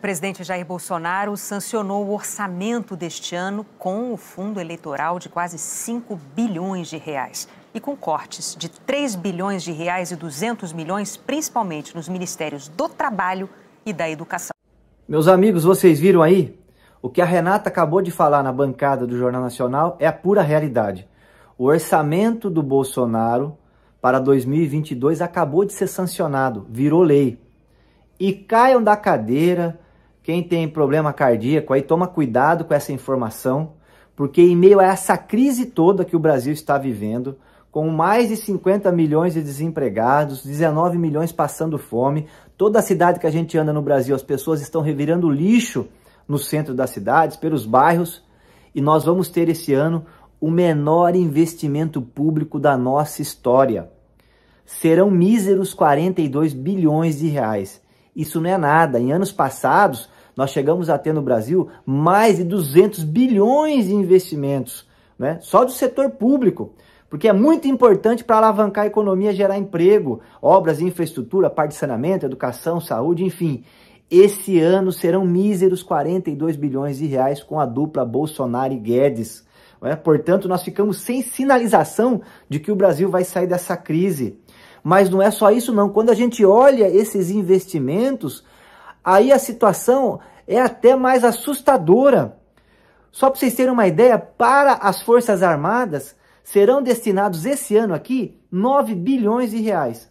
O presidente Jair Bolsonaro sancionou o orçamento deste ano com o fundo eleitoral de quase 5 bilhões de reais e com cortes de 3 bilhões de reais e 200 milhões, principalmente nos ministérios do Trabalho e da Educação. Meus amigos, vocês viram aí? O que a Renata acabou de falar na bancada do Jornal Nacional é a pura realidade. O orçamento do Bolsonaro para 2022 acabou de ser sancionado, virou lei. E caiam da cadeira, quem tem problema cardíaco aí, toma cuidado com essa informação, porque em meio a essa crise toda que o Brasil está vivendo, com mais de 50 milhões de desempregados, 19 milhões passando fome, toda a cidade que a gente anda no Brasil, as pessoas estão revirando lixo no centro das cidades, pelos bairros, e nós vamos ter esse ano o menor investimento público da nossa história. Serão míseros 42 bilhões de reais. Isso não é nada. Em anos passados, nós chegamos a ter no Brasil mais de 200 bilhões de investimentos, né? só do setor público, porque é muito importante para alavancar a economia, gerar emprego, obras, infraestrutura, parte de saneamento, educação, saúde, enfim. Esse ano serão míseros 42 bilhões de reais com a dupla Bolsonaro e Guedes. Né? Portanto, nós ficamos sem sinalização de que o Brasil vai sair dessa crise. Mas não é só isso não. Quando a gente olha esses investimentos, aí a situação é até mais assustadora. Só para vocês terem uma ideia, para as Forças Armadas serão destinados esse ano aqui 9 bilhões de reais.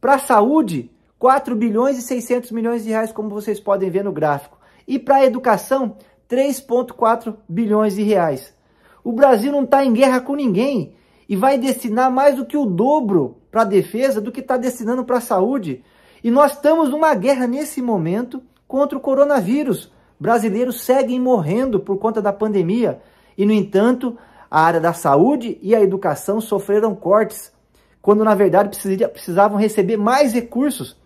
Para a saúde, 4 bilhões e 600 milhões de reais, como vocês podem ver no gráfico. E para a educação, 3,4 bilhões de reais. O Brasil não está em guerra com ninguém e vai destinar mais do que o dobro para a defesa do que está destinando para a saúde. E nós estamos numa guerra nesse momento contra o coronavírus. Brasileiros seguem morrendo por conta da pandemia. E, no entanto, a área da saúde e a educação sofreram cortes, quando na verdade precisavam receber mais recursos.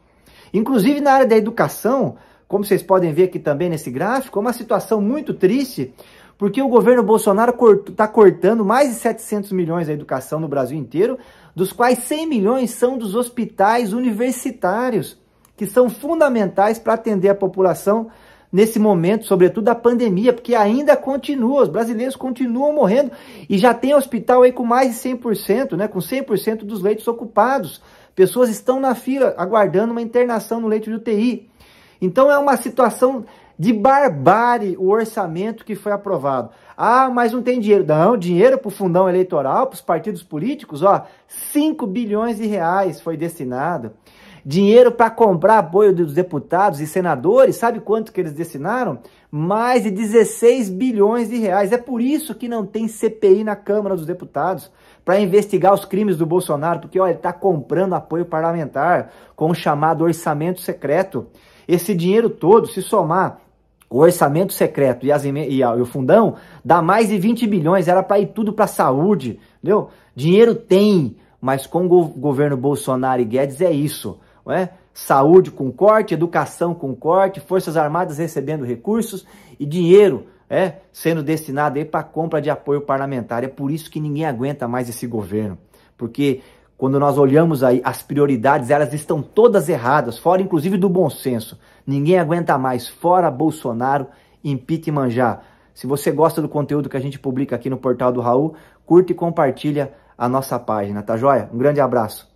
Inclusive na área da educação, como vocês podem ver aqui também nesse gráfico, é uma situação muito triste, porque o governo Bolsonaro está cortando mais de 700 milhões da educação no Brasil inteiro, dos quais 100 milhões são dos hospitais universitários, que são fundamentais para atender a população nesse momento, sobretudo a pandemia, porque ainda continua, os brasileiros continuam morrendo e já tem hospital aí com mais de 100%, né, com 100% dos leitos ocupados. Pessoas estão na fila aguardando uma internação no leito de UTI. Então é uma situação de barbárie o orçamento que foi aprovado. Ah, mas não tem dinheiro. Não, dinheiro para o fundão eleitoral, para os partidos políticos, ó, 5 bilhões de reais foi destinado dinheiro para comprar apoio dos deputados e senadores, sabe quanto que eles destinaram? Mais de 16 bilhões de reais. É por isso que não tem CPI na Câmara dos Deputados para investigar os crimes do Bolsonaro, porque olha, ele está comprando apoio parlamentar com o chamado orçamento secreto. Esse dinheiro todo, se somar o orçamento secreto e, as, e, a, e o fundão, dá mais de 20 bilhões, era para ir tudo para saúde, entendeu? Dinheiro tem, mas com o governo Bolsonaro e Guedes é isso é? saúde com corte, educação com corte, Forças Armadas recebendo recursos e dinheiro é? sendo destinado para compra de apoio parlamentar. É por isso que ninguém aguenta mais esse governo, porque quando nós olhamos aí as prioridades, elas estão todas erradas, fora inclusive do bom senso. Ninguém aguenta mais, fora Bolsonaro, impeachment já. Se você gosta do conteúdo que a gente publica aqui no portal do Raul, curta e compartilha a nossa página, tá joia? Um grande abraço.